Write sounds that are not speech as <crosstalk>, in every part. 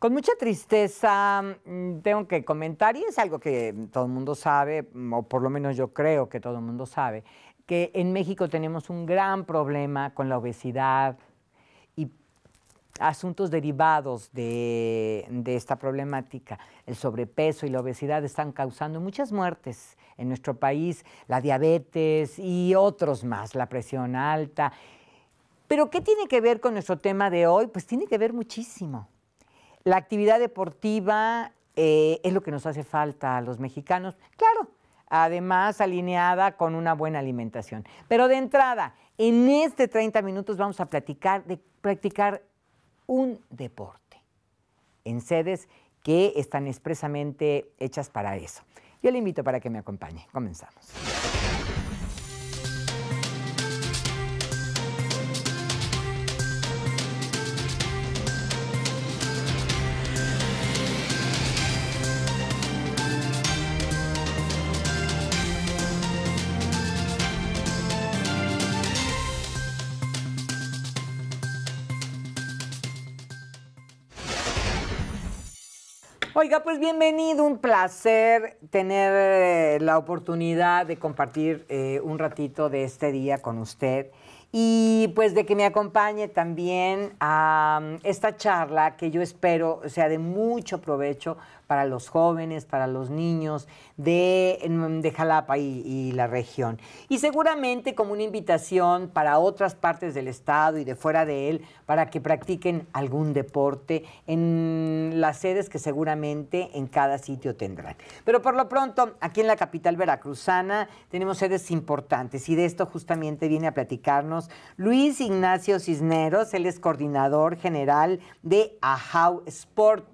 Con mucha tristeza mm, tengo que comentar, y es algo que todo el mundo sabe, mm, o por lo menos yo creo que todo el mundo sabe, que en México tenemos un gran problema con la obesidad y asuntos derivados de, esta problemática. El sobrepeso y la obesidad están causando muchas muertes en nuestro país, la diabetes y otros más, la presión alta. Pero ¿qué tiene que ver con nuestro tema de hoy? Pues tiene que ver muchísimo la actividad deportiva eh, es lo que nos hace falta a los mexicanos, claro, además alineada con una buena alimentación. Pero de entrada, en este 30 minutos vamos a platicar de practicar un deporte en sedes que están expresamente hechas para eso. Yo le invito para que me acompañe. Comenzamos. Oiga, pues bienvenido, un placer tener eh, la oportunidad de compartir eh, un ratito de este día con usted y pues de que me acompañe también a mm, esta charla que yo espero sea de mucho provecho para los jóvenes, para los niños de, mm, Jalapa y, la región. Y seguramente como una invitación para otras partes del estado y de fuera de él para que practiquen algún deporte en las sedes que seguramente en cada sitio tendrán. Pero por lo pronto, aquí en la capital veracruzana tenemos sedes importantes y de esto justamente viene a platicarnos Luis Ignacio Cisneros, él es coordinador general de Ajau Sport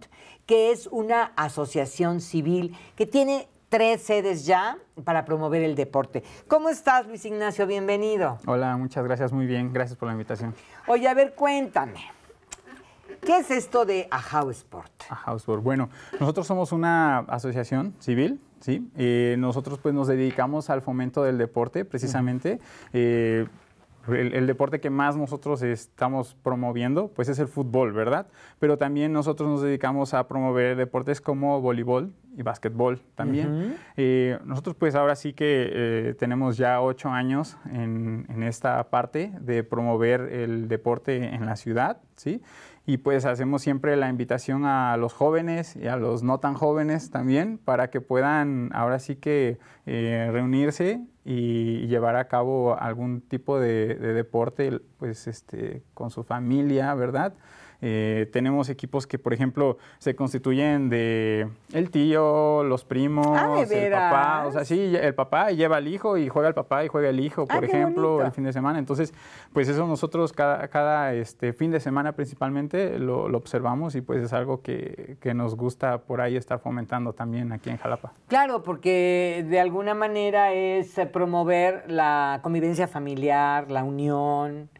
que es una asociación civil que tiene tres sedes ya para promover el deporte. ¿Cómo estás, Luis Ignacio? Bienvenido. Hola, muchas gracias, muy bien. Gracias por la invitación. Oye, a ver, cuéntame. ¿Qué es esto de Ahow Sport? Ajao Sport. Bueno, nosotros somos una asociación civil ¿sí? Eh, nosotros pues nos dedicamos al fomento del deporte precisamente. Eh, el, deporte que más nosotros estamos promoviendo, pues es el fútbol, ¿verdad? Pero también nosotros nos dedicamos a promover deportes como voleibol y básquetbol también. Eh, nosotros pues ahora sí que eh, tenemos ya ocho años en, en esta parte de promover el deporte en la ciudad, ¿sí? y pues hacemos siempre la invitación a los jóvenes y a los no tan jóvenes también para que puedan ahora sí que eh, reunirse y llevar a cabo algún tipo de, deporte pues este, con su familia, ¿verdad? Eh, tenemos equipos que, por ejemplo, se constituyen de el tío, los primos, ah, el papá. O sea, sí, el papá lleva al hijo y juega el papá y juega el hijo, ah, por ejemplo, el fin de semana. Entonces, pues eso nosotros cada, cada este, fin de semana principalmente lo, lo observamos y pues es algo que, que nos gusta por ahí estar fomentando también aquí en Jalapa. Claro, porque de alguna manera es promover la convivencia familiar, la unión.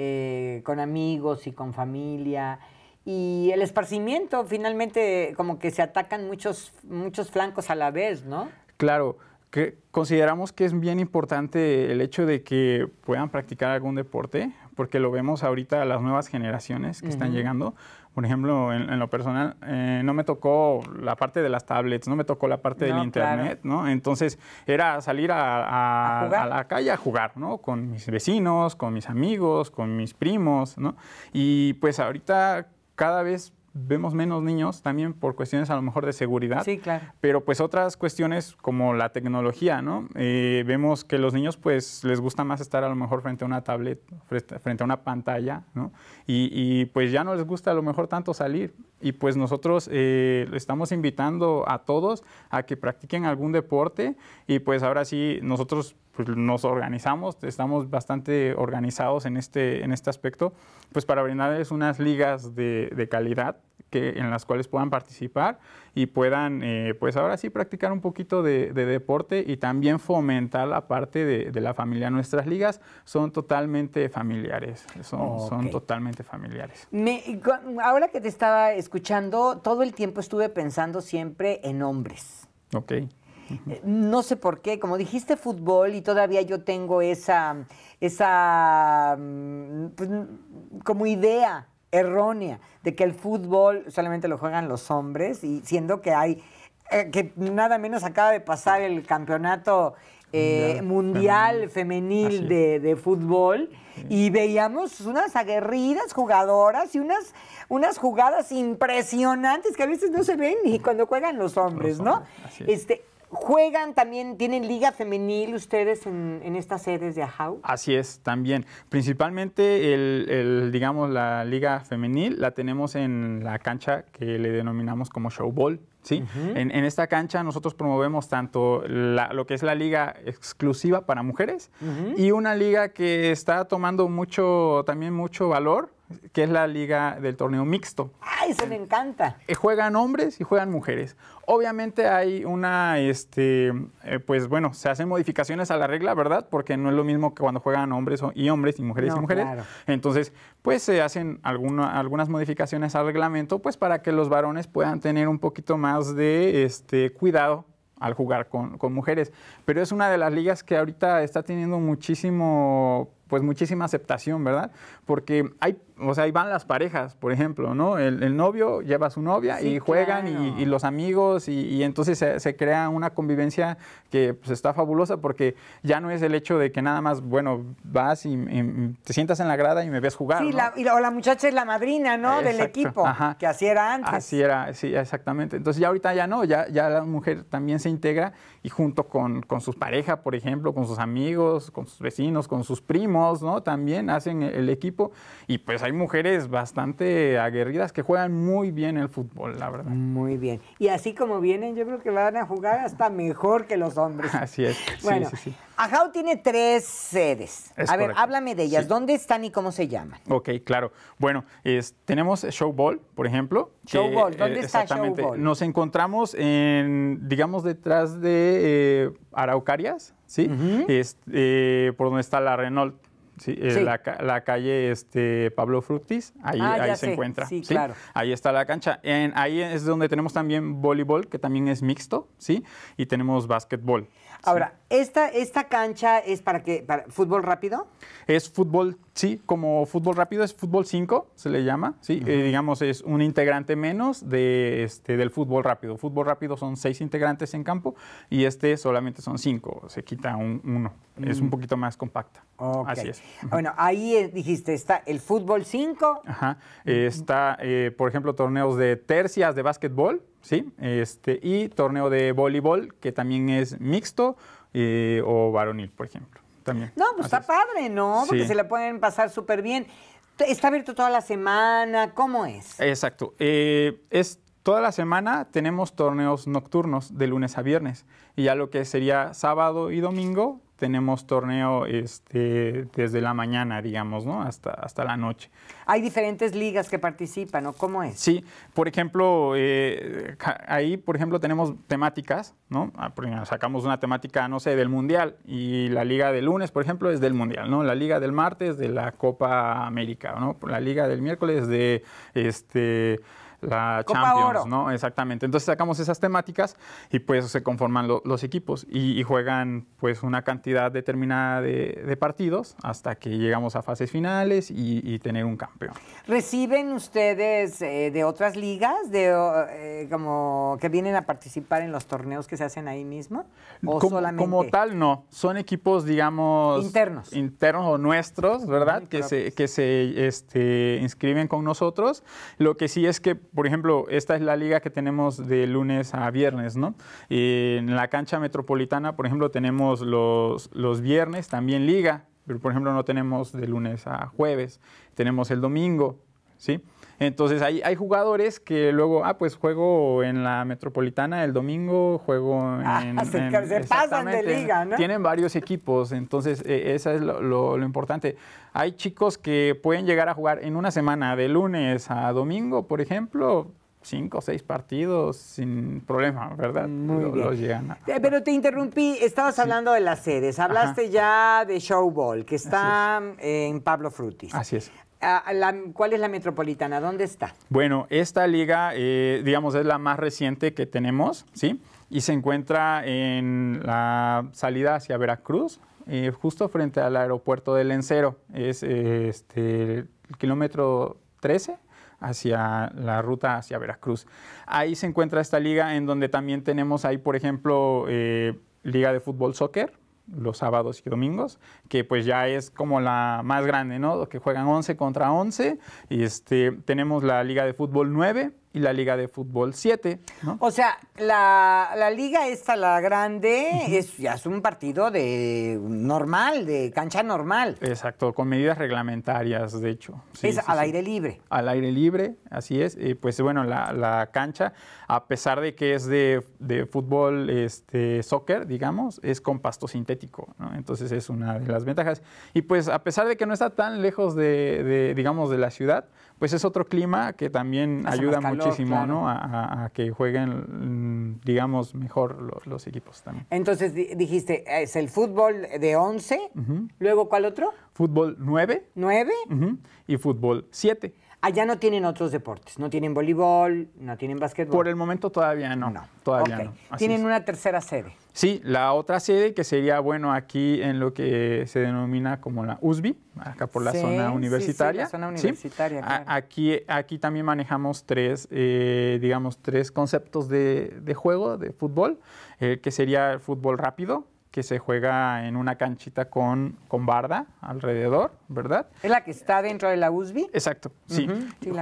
Eh, con amigos y con familia. Y el esparcimiento, finalmente, como que se atacan muchos, muchos flancos a la vez, ¿no? Claro, que consideramos que es bien importante el hecho de que puedan practicar algún deporte, porque lo vemos ahorita a las nuevas generaciones que están llegando por ejemplo, en, lo personal, eh, no me tocó la parte de las tablets, no me tocó la parte del internet, ¿no? Entonces era salir a, la calle a jugar, ¿no? Con mis vecinos, con mis amigos, con mis primos, ¿no? Y pues ahorita cada vez vemos menos niños también por cuestiones a lo mejor de seguridad. Sí, claro. Pero pues otras cuestiones como la tecnología, ¿no? Eh, vemos que los niños pues les gusta más estar a lo mejor frente a una tablet, frente a una pantalla, ¿no? Y, pues ya no les gusta a lo mejor tanto salir. Y pues nosotros eh, estamos invitando a todos a que practiquen algún deporte y pues ahora sí nosotros pues nos organizamos, estamos bastante organizados en este, en este aspecto, pues para brindarles unas ligas de, calidad que, en las cuales puedan participar y puedan, eh, pues ahora sí, practicar un poquito de, deporte y también fomentar la parte de, la familia. Nuestras ligas son totalmente familiares, son, son totalmente familiares. ahora que te estaba escuchando, todo el tiempo estuve pensando siempre en hombres. Ok. No sé por qué, como dijiste fútbol y todavía yo tengo esa, esa mm, pues, mm, como idea errónea de que el fútbol solamente lo juegan los hombres y siendo que hay, eh, que nada menos acaba de pasar el campeonato eh, mundial femenil, de, fútbol y veíamos unas aguerridas jugadoras y unas, unas jugadas impresionantes que a veces no se ven ni cuando juegan los hombres, ¿no? Este, Juegan también, tienen liga femenil ustedes en, estas sedes de AHAU. Así es, también. Principalmente, el, digamos, la liga femenil la tenemos en la cancha que le denominamos como showball. ¿sí? en, esta cancha nosotros promovemos tanto lo que es la liga exclusiva para mujeres y una liga que está tomando mucho, también mucho valor que es la liga del torneo mixto. ¡Ay, ah, se me encanta! Eh, juegan hombres y juegan mujeres. Obviamente hay una, este, eh, pues bueno, se hacen modificaciones a la regla, ¿verdad? Porque no es lo mismo que cuando juegan hombres y hombres y mujeres y mujeres. Entonces, pues se hacen algunas modificaciones al reglamento, pues para que los varones puedan tener un poquito más de este, cuidado al jugar con, con mujeres. Pero es una de las ligas que ahorita está teniendo muchísimo pues muchísima aceptación, ¿verdad? Porque hay o sea, ahí van las parejas, por ejemplo, ¿no? El, novio lleva a su novia y juegan y, los amigos y, entonces se, crea una convivencia que pues, está fabulosa porque ya no es el hecho de que nada más, bueno, vas y, te sientas en la grada y me ves jugar. Sí, la, la, o la muchacha es la madrina, ¿no? Del equipo, que así era antes. Así era, sí, exactamente. Entonces ya ahorita ya no, ya, ya la mujer también se integra y junto con, con sus parejas, por ejemplo, con sus amigos, con sus vecinos, con sus primos, ¿no? También hacen el, el equipo y pues hay mujeres bastante aguerridas que juegan muy bien el fútbol, la verdad. Muy bien. Y así como vienen, yo creo que van a jugar hasta mejor que los hombres. <laughs> Así es. Bueno, Ajao tiene tres sedes. a ver, háblame de ellas. ¿Dónde están y cómo se llaman? Ok, claro. Bueno, tenemos Show Ball, por ejemplo. Show Ball. ¿dónde eh, está exactamente, Showball? Nos encontramos en, digamos, detrás de eh, Araucarias, ¿sí? Eh, por donde está la Renault. Sí, eh, La, calle este, Pablo Fructis, ahí, ah, se encuentra. Claro. Ahí está la cancha. En, ahí es donde tenemos también voleibol, que también es mixto, ¿sí? Y tenemos básquetbol. Ahora, esta, esta cancha es para que fútbol rápido. Es fútbol, sí, como fútbol rápido es fútbol 5, se le llama, sí, eh, digamos es un integrante menos de este del fútbol rápido. Fútbol rápido son seis integrantes en campo y este solamente son cinco, se quita un, uno. Es un mm. poquito más compacta. Así es. Bueno, ahí eh, dijiste está el fútbol 5. Ajá. Mm. está, eh, por ejemplo, torneos de tercias de básquetbol, sí, este y torneo de voleibol que también es mixto o varonil, por ejemplo. También. No, pues está padre, ¿no? Porque se la pueden pasar súper bien. ¿Está abierto toda la semana? ¿Cómo es? Exacto. Eh, es toda la semana tenemos torneos nocturnos de lunes a viernes. Y ya lo que sería sábado y domingo tenemos torneo este, desde la mañana, digamos, ¿no? Hasta, hasta la noche. Hay diferentes ligas que participan, ¿no? ¿Cómo es? Sí, por ejemplo, eh, ahí, por ejemplo, tenemos temáticas, ¿no? Ah, sacamos una temática, no sé, del Mundial y la liga del lunes, por ejemplo, es del Mundial, ¿no? La liga del martes de la Copa América, ¿no? La liga del miércoles de, este la Champions, ¿no? Exactamente. Entonces sacamos esas temáticas y pues se conforman los equipos y, juegan pues una cantidad determinada de, partidos hasta que llegamos a fases finales y, tener un campeón. ¿Reciben ustedes eh, de otras ligas de, eh, como que vienen a participar en los torneos que se hacen ahí mismo? ¿O como, tal, no. Son equipos, digamos... Internos. Internos o nuestros, ¿verdad? que se, que se este, inscriben con nosotros. Lo que sí es que por ejemplo, esta es la liga que tenemos de lunes a viernes, ¿no? En la cancha metropolitana, por ejemplo, tenemos los, los viernes también liga, pero por ejemplo no tenemos de lunes a jueves, tenemos el domingo, ¿sí? Entonces hay, jugadores que luego, ah, pues juego en la Metropolitana el domingo, juego <laughs> ah, en... pasan de liga, ¿no? Tienen varios equipos, entonces eh, eso es lo, importante. Hay chicos que pueden llegar a jugar en una semana, de lunes a domingo, por ejemplo, cinco o seis partidos sin problema, ¿verdad? Muy bien. Pero te interrumpí, estabas hablando de las sedes, hablaste ya de Showball, que está en Pablo Frutis. Así es. ¿Cuál es la metropolitana? ¿Dónde está? Bueno, esta liga, eh, digamos, es la más reciente que tenemos, ¿sí? Y se encuentra en la salida hacia Veracruz, eh, justo frente al aeropuerto del Lencero. Es este, el kilómetro 13 hacia la ruta hacia Veracruz. Ahí se encuentra esta liga en donde también tenemos ahí, por ejemplo, eh, liga de fútbol soccer, los sábados y domingos, que pues ya es como la más grande, ¿no? Que juegan 11 contra 11. Y este, tenemos la Liga de Fútbol 9, y la Liga de Fútbol 7. O sea, la, liga esta, la grande, es, ya es un partido de normal, de cancha normal. Exacto, con medidas reglamentarias, de hecho. es al aire libre. Al aire libre, así es. Eh, pues bueno, la, cancha, a pesar de que es de, de, fútbol, este, soccer, digamos, es con pasto sintético, ¿no? Entonces es una de las ventajas. Y pues a pesar de que no está tan lejos de, digamos, de la ciudad, pues es otro clima que también ayuda mucho muchísimo ¿no? A, que jueguen, mm, digamos, mejor los, equipos también. Entonces dijiste, es el fútbol de 11, luego ¿cuál otro? Fútbol 9. 9. Y fútbol 7. Allá no tienen otros deportes, no tienen voleibol, no tienen básquetbol. Por el momento todavía no. No, todavía no. tienen una tercera sede. Sí, la otra sede que sería, bueno, aquí en lo que se denomina como la USB, acá por la zona universitaria. Sí, zona universitaria. Aquí, aquí también manejamos tres, eh, digamos, tres conceptos de, juego, de fútbol, eh, que sería el fútbol rápido, que se juega en una canchita con, con barda alrededor, ¿verdad? ¿Es la que está dentro de la USB? Exacto, sí.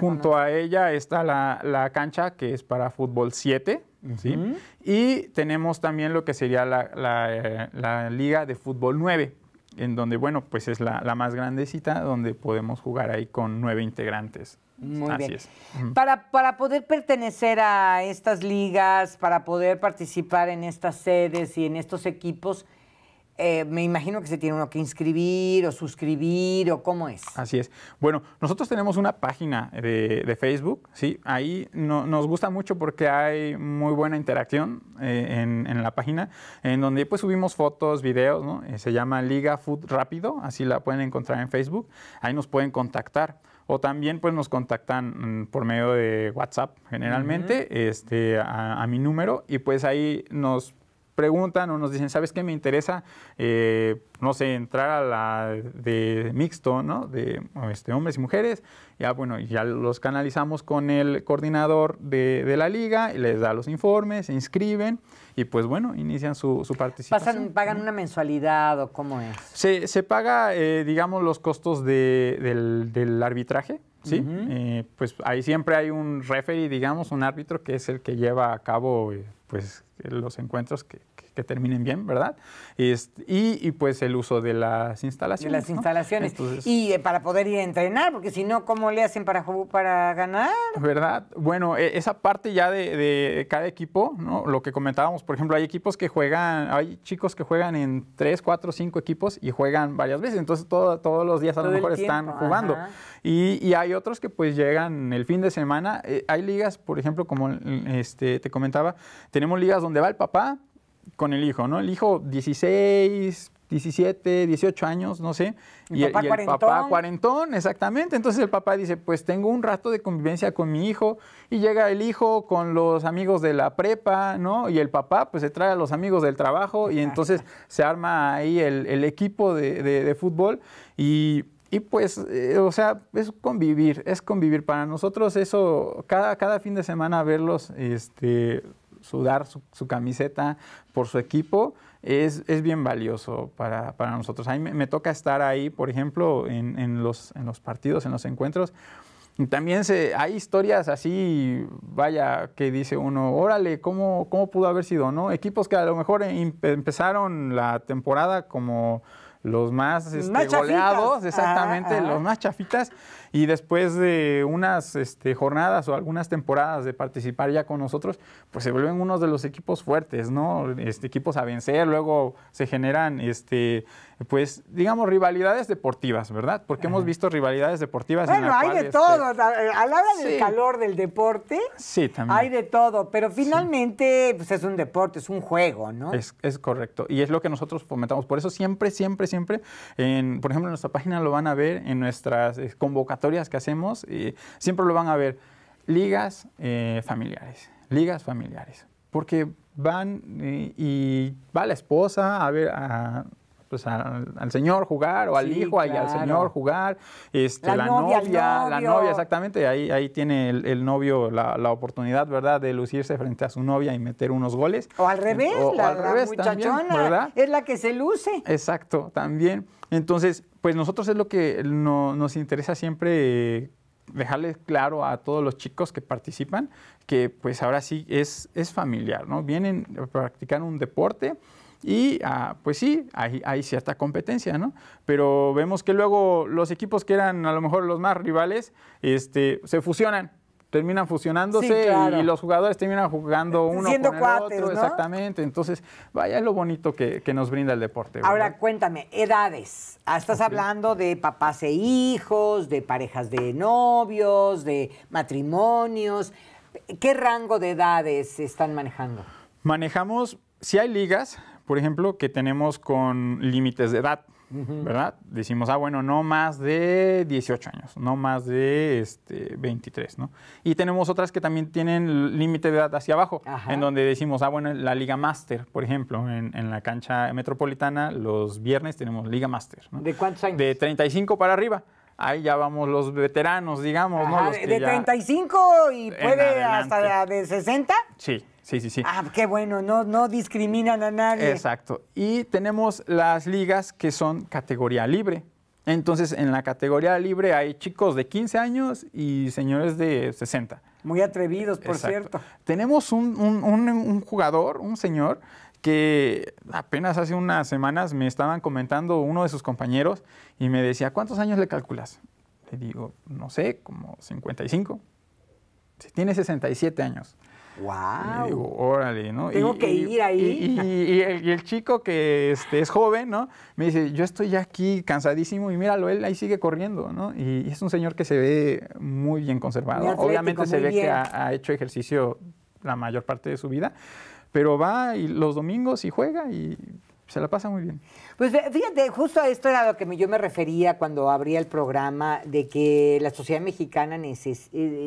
Junto a ella está la, cancha que es para fútbol 7, ¿sí? Y tenemos también lo que sería la, la, eh, liga de fútbol 9, en donde, bueno, pues es la, más grandecita, donde podemos jugar ahí con nueve integrantes. Muy bien. Para, para poder pertenecer a estas ligas, para poder participar en estas sedes y en estos equipos, eh, me imagino que se tiene uno que inscribir o suscribir o cómo es. Así es. Bueno, nosotros tenemos una página de, de Facebook, ¿sí? Ahí nos gusta mucho porque hay muy buena interacción eh, en, en, la página, en donde pues subimos fotos, videos, ¿no? Eh, se llama Liga Food Rápido, así la pueden encontrar en Facebook. Ahí nos pueden contactar o también pues nos contactan mm, por medio de WhatsApp generalmente este, a, mi número y pues ahí nos preguntan o nos dicen, ¿sabes qué? Me interesa, eh, no sé, entrar a la de mixto, ¿no? De este, hombres y mujeres. Ya, ah, bueno, ya los canalizamos con el coordinador de, la liga, y les da los informes, se inscriben y pues bueno, inician su, participación. ¿Pagan una mensualidad o cómo es? Se, se paga, eh, digamos, los costos del, del arbitraje. ¿sí? Eh, pues ahí siempre hay un referee, digamos, un árbitro que es el que lleva a cabo eh, pues, los encuentros que, que terminen bien, ¿verdad? Este, y, pues el uso de las instalaciones. De las instalaciones. y eh, para poder ir a entrenar, porque si no, ¿cómo le hacen para, para ganar? ¿Verdad? Bueno, e, esa parte ya de, cada equipo, ¿no? Lo que comentábamos, por ejemplo, hay equipos que juegan, hay chicos que juegan en 3, 4, cinco equipos y juegan varias veces, entonces todos los días a lo mejor están jugando. Y, y, hay otros que pues llegan el fin de semana. Eh, hay ligas, por ejemplo, como este, te comentaba, tenemos ligas donde va el papá, con el hijo, ¿no? El hijo 16, 17, 18 años, no sé. y, papá el papá cuarentón, exactamente. Entonces el papá dice, pues tengo un rato de convivencia con mi hijo. Y llega el hijo con los amigos de la prepa, ¿no? Y el papá pues se trae a los amigos del trabajo y entonces se arma ahí el, equipo de, fútbol. Y, pues, eh, o sea, es convivir, es convivir. Para nosotros eso, cada, cada fin de semana verlos, este sudar su, camiseta por su equipo es, es bien valioso para, nosotros. A me, toca estar ahí, por ejemplo, en, en, los, en los partidos, en los encuentros. Y también se, hay historias así, vaya, que dice uno, órale, ¿cómo, ¿cómo pudo haber sido? no Equipos que a lo mejor em, empezaron la temporada como los más, este, goleados, exactamente, los más chafitas, y después de unas este, jornadas o algunas temporadas de participar ya con nosotros, pues se vuelven unos de los equipos fuertes, ¿no? Este, equipos a vencer, luego se generan, este, pues, digamos, rivalidades deportivas, ¿verdad? Porque hemos visto rivalidades deportivas. Bueno, hay de este, todo. Al eh, hora del calor del deporte, sí, hay de todo, pero finalmente pues, es un deporte, es un juego, ¿no? Es, correcto. Y es lo que nosotros fomentamos. Por eso siempre, siempre, siempre, en, por ejemplo, en nuestra página lo van a ver en nuestras eh, convocatorias que hacemos, siempre lo van a ver, ligas eh, familiares, ligas familiares, porque van y va la esposa a ver a pues al, señor jugar o al hijo y al señor jugar, este, la, novia, la novia, exactamente, ahí, ahí tiene el, novio la, oportunidad, ¿verdad?, de lucirse frente a su novia y meter unos goles. O al revés, la, muchachona es la que se luce. Exacto, también. Entonces, pues nosotros es lo que nos interesa siempre... Eh, dejarle dejarles claro a todos los chicos que participan que pues ahora sí es, es familiar, ¿no? Vienen a practicar un deporte, y ah, pues sí, hay, cierta competencia, ¿no? Pero vemos que luego los equipos que eran a lo mejor los más rivales, este, se fusionan terminan fusionándose y, los jugadores terminan jugando eh, uno con el otro, exactamente. Entonces, vaya lo bonito que, nos brinda el deporte. Ahora, cuéntame, edades. Ah, estás hablando de papás e hijos, de parejas de novios, de matrimonios. ¿Qué rango de edades están manejando? Manejamos, si hay ligas, por ejemplo, que tenemos con límites de edad, ¿verdad? Decimos, ah, bueno, no más de 18 años, no más de este, 23, ¿no? Y tenemos otras que también tienen límite de edad hacia abajo, en donde decimos, ah, bueno, la Liga Master, por ejemplo, en, la cancha metropolitana, los viernes tenemos Liga Master. ¿no? ¿De cuántos años? De 35 para arriba ahí ya vamos los veteranos, digamos, ¿no? de 35 y puede hasta de 60. Sí, sí, sí, sí. Ah, qué bueno, no, no discriminan a nadie. Exacto. Y tenemos las ligas que son categoría libre. Entonces, en la categoría libre hay chicos de 15 años y señores de 60. Muy atrevidos, por cierto. Tenemos un, un, jugador, un señor, que apenas hace unas semanas me estaban comentando uno de sus compañeros y me decía, ¿cuántos años le calculas? Le digo, no sé, como 55. tiene 67 años. Wow. Tengo que ir ahí. Y, el, chico que este, es joven, ¿no? Me dice, yo estoy ya aquí cansadísimo y míralo, él ahí sigue corriendo, ¿no? Y es un señor que se ve muy bien conservado. Obviamente se ve que ha, hecho ejercicio la mayor parte de su vida, pero va y los domingos y juega y se la pasa muy bien. Pues fíjate, justo esto era lo que yo me refería cuando abría el programa, de que la sociedad mexicana eh,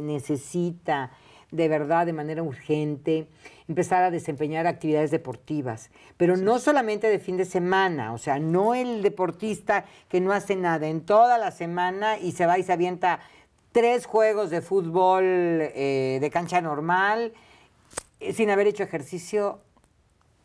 necesita de verdad de manera urgente, empezar a desempeñar actividades deportivas, pero no solamente de fin de semana, o sea, no el deportista que no hace nada en toda la semana y se va y se avienta tres juegos de fútbol eh, de cancha normal eh, sin haber hecho ejercicio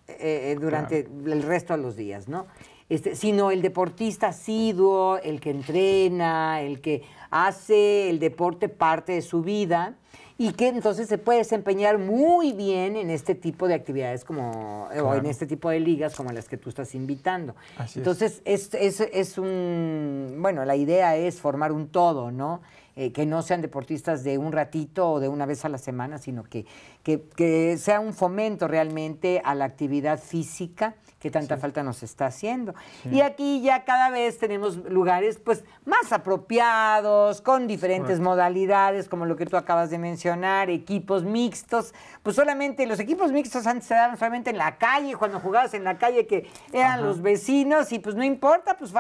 eh, durante el resto de los días, ¿no? Este, sino el deportista asiduo, el que entrena, el que hace el deporte parte de su vida y que entonces se puede desempeñar muy bien en este tipo de actividades como o en este tipo de ligas como las que tú estás invitando. entonces es. Es, es, es un, bueno, la idea es formar un todo, ¿no? Eh, que no sean deportistas de un ratito o de una vez a la semana, sino que, que, sea un fomento realmente a la actividad física que tanta falta nos está haciendo. Y aquí ya cada vez tenemos lugares pues más apropiados, con diferentes modalidades, como lo que tú acabas de mencionar, equipos mixtos. Pues solamente los equipos mixtos antes se daban solamente en la calle, cuando jugabas en la calle que eran los vecinos y pues no importa, pues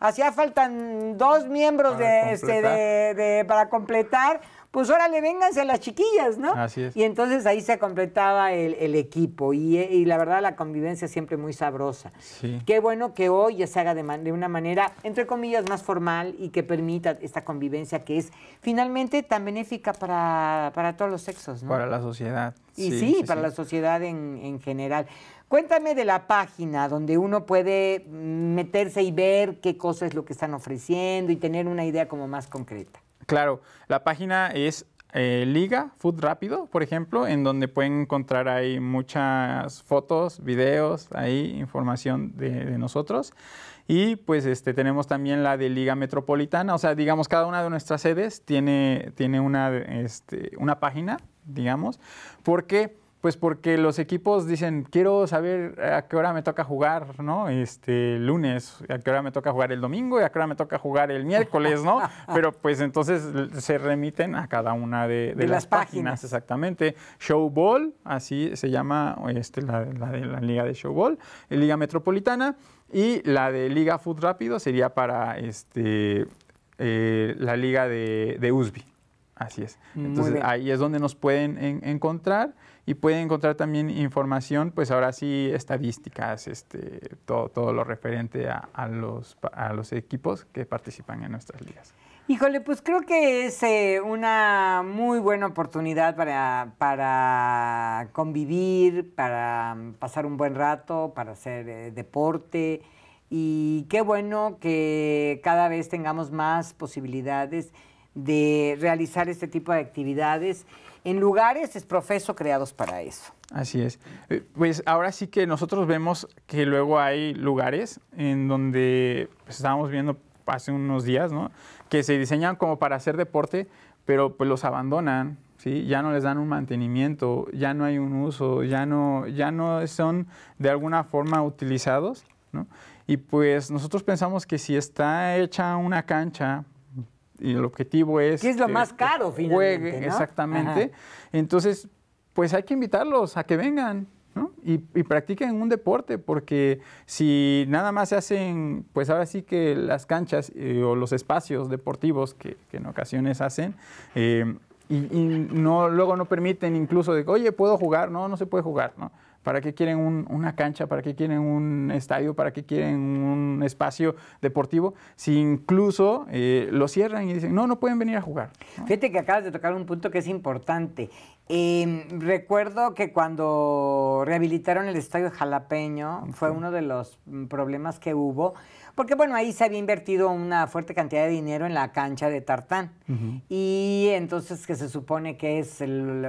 hacía faltan dos miembros de, este, de eh, para completar, pues órale, vénganse las chiquillas, ¿no? Así es. Y entonces ahí se completaba el, equipo y, la verdad la convivencia siempre muy sabrosa. Sí. Qué bueno que hoy ya se haga de, una manera, entre comillas, más formal y que permita esta convivencia que es finalmente tan benéfica para, todos los sexos, ¿no? Para la sociedad. Y sí, para la sociedad en, en general. Cuéntame de la página donde uno puede mm, meterse y ver qué cosa es lo que están ofreciendo y tener una idea como más concreta. Claro, la página es eh, Liga Food Rápido, por ejemplo, en donde pueden encontrar ahí muchas fotos, videos, ahí información de, nosotros. Y pues este, tenemos también la de Liga Metropolitana, o sea, digamos, cada una de nuestras sedes tiene, tiene una, este, una página, digamos, porque pues porque los equipos dicen, quiero saber a qué hora me toca jugar, ¿no? Este lunes, a qué hora me toca jugar el domingo y a qué hora me toca jugar el miércoles, ¿no? <laughs> Pero pues entonces se remiten a cada una de, las, páginas. Exactamente. Show Ball, así se llama este, la, la de la Liga de show ball, Liga Metropolitana, y la de Liga Food Rápido sería para este, eh, la Liga de, de, USB. Así es. Entonces ahí es donde nos pueden encontrar y puede encontrar también información, pues ahora sí, estadísticas, este, todo, lo referente a, los, equipos que participan en nuestras ligas. Híjole, pues creo que es eh, una muy buena oportunidad para, para, convivir, para mm, pasar un buen rato, para hacer eh, deporte. Y qué bueno que cada vez tengamos más posibilidades de realizar este tipo de actividades en lugares es profeso creados para eso. Así es. Eh, pues ahora sí que nosotros vemos que luego hay lugares en donde pues, estábamos viendo hace unos días, ¿no? Que se diseñan como para hacer deporte, pero pues los abandonan, ¿sí? Ya no les dan un mantenimiento, ya no hay un uso, ya no, ya no son de alguna forma utilizados, ¿no? Y pues nosotros pensamos que si está hecha una cancha y el objetivo es... Que es lo más caro, finalmente. Juegue, exactamente. Entonces, pues hay que invitarlos a que vengan. ¿no? Y, practiquen un deporte, porque si nada más se hacen, pues ahora sí que las canchas eh, o los espacios deportivos que, en ocasiones hacen, eh, y, y, no, luego no permiten incluso de, oye, puedo jugar, no, no se puede jugar, ¿no? ¿Para qué quieren una cancha? ¿Para qué quieren un estadio? ¿Para qué quieren un espacio deportivo? Si incluso eh, lo cierran y dicen, no, no pueden venir a jugar. Fíjate que acabas de tocar un punto que es importante. Em, recuerdo que cuando rehabilitaron el estadio jalapeño, fue uno de los mm, problemas que hubo porque bueno, ahí se había invertido una fuerte cantidad de dinero en la cancha de tartán. Y entonces que se supone que es,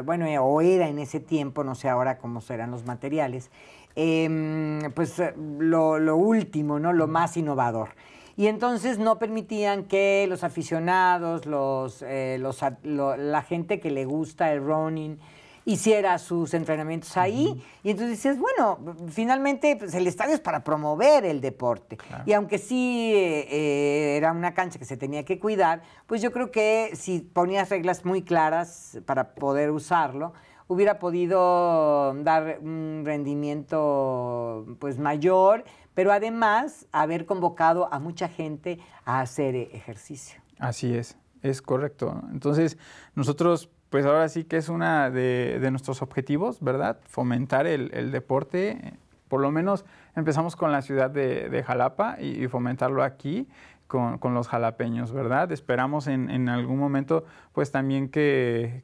bueno, eh, o era en ese tiempo, no sé ahora cómo serán los materiales, em, pues eh, lo, último, ¿no? Lo más innovador. Y entonces no permitían que los aficionados, los, eh, la gente que le gusta el running, hiciera sus entrenamientos ahí. Y entonces dices, bueno, finalmente pues, el estadio es para promover el deporte. Y aunque sí eh, era una cancha que se tenía que cuidar, pues yo creo que si ponías reglas muy claras para poder usarlo, hubiera podido dar un rendimiento pues mayor, pero además haber convocado a mucha gente a hacer ejercicio. Así es, es correcto. Entonces, nosotros pues ahora sí que es una de, nuestros objetivos, ¿verdad? Fomentar el, deporte. Por lo menos empezamos con la ciudad de, Jalapa y, fomentarlo aquí con, los jalapeños, ¿verdad? Esperamos en, algún momento, pues también que,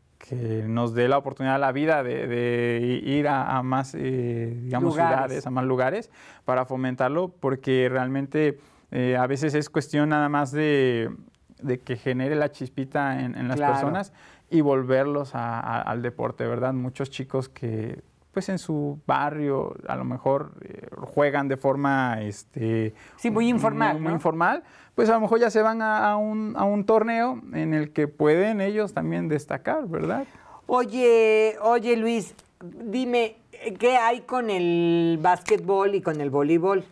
nos dé la oportunidad a la vida de, ir a, más, eh, digamos, ciudades, a más lugares, para fomentarlo, porque realmente eh, a veces es cuestión nada más de, que genere la chispita en, las personas, y volverlos al deporte, ¿verdad? Muchos chicos que pues en su barrio a lo mejor eh, juegan de forma este sí muy informal muy, informal pues a lo mejor ya se van a, un, a un torneo en el que pueden ellos también destacar verdad oye oye Luis dime qué hay con el básquetbol y con el voleibol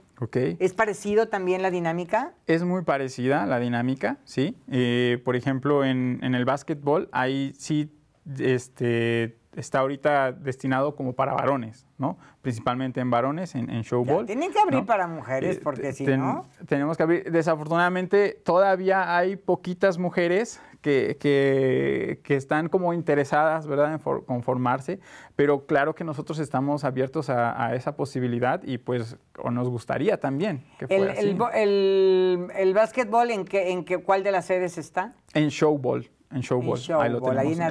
¿Es parecido también la dinámica? Es muy parecida la dinámica, sí. Eh, por ejemplo, en, el básquetbol, ahí sí este, está ahorita destinado como para varones, ¿no? Principalmente en varones, en, show showball. tienen que abrir para mujeres, eh, porque si no... Tenemos que abrir. Desafortunadamente, todavía hay poquitas mujeres que, que, están como interesadas, ¿verdad?, en conformarse, pero claro que nosotros estamos abiertos a, esa posibilidad y pues o nos gustaría también que fuera el, así. El, el, básquetbol, ¿en, en qué, cuál de las sedes está? En Showball en Showball. Show ahí lo tenemos. Ahí en,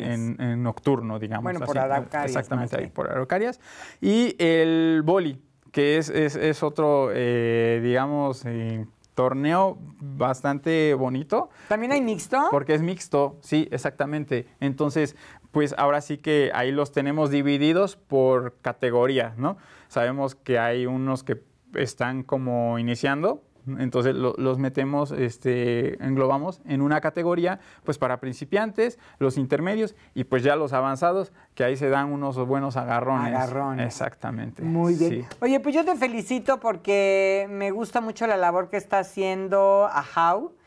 eh, en, en, nocturno, digamos. Bueno, por Araucarias. Exactamente, ahí, por Araucarias. Y el boli, que es, es, es otro, eh, digamos, eh, torneo bastante bonito. ¿También hay mixto? Porque es mixto, sí, exactamente. Entonces, pues ahora sí que ahí los tenemos divididos por categoría, ¿no? Sabemos que hay unos que están como iniciando, entonces los metemos, este, englobamos en una categoría, pues para principiantes, los intermedios y pues ya los avanzados, que ahí se dan unos buenos agarrones. Agarrones. Exactamente. Muy bien. Oye, pues yo te felicito porque me gusta mucho la labor que está haciendo Ajau. Ah,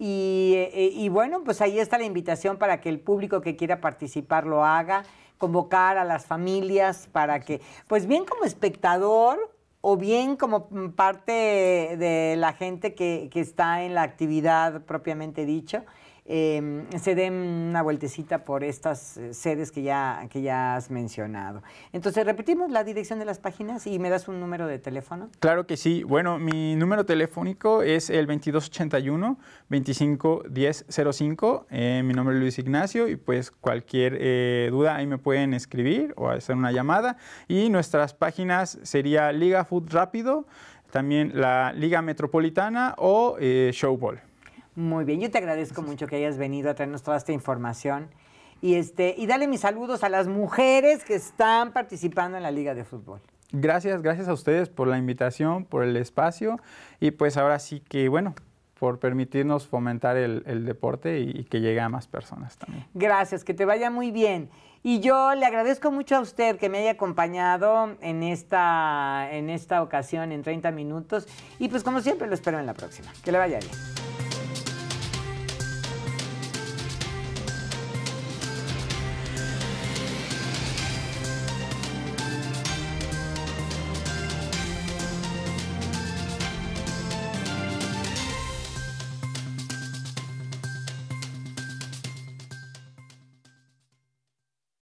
eh, eh, y bueno, pues ahí está la invitación para que el público que quiera participar lo haga, convocar a las familias para que, pues bien como espectador, o bien como parte de la gente que, que está en la actividad propiamente dicho, Em, se den una vueltecita por estas eh, sedes que ya, que ya has mencionado. Entonces, repetimos la dirección de las páginas y me das un número de teléfono. Claro que sí. Bueno, mi número telefónico es el 2281 251005 eh, mi nombre es Luis Ignacio y pues cualquier eh, duda ahí me pueden escribir o hacer una llamada. Y nuestras páginas sería Liga Food Rápido, también la Liga Metropolitana o Showball. Muy bien, yo te agradezco mucho que hayas venido a traernos toda esta información. Y, este, y dale mis saludos a las mujeres que están participando en la Liga de Fútbol. Gracias, gracias a ustedes por la invitación, por el espacio y pues ahora sí que, bueno, por permitirnos fomentar el, deporte y, que llegue a más personas también. Gracias, que te vaya muy bien. Y yo le agradezco mucho a usted que me haya acompañado en esta, en esta ocasión, en 30 minutos. Y pues como siempre lo espero en la próxima. Que le vaya bien.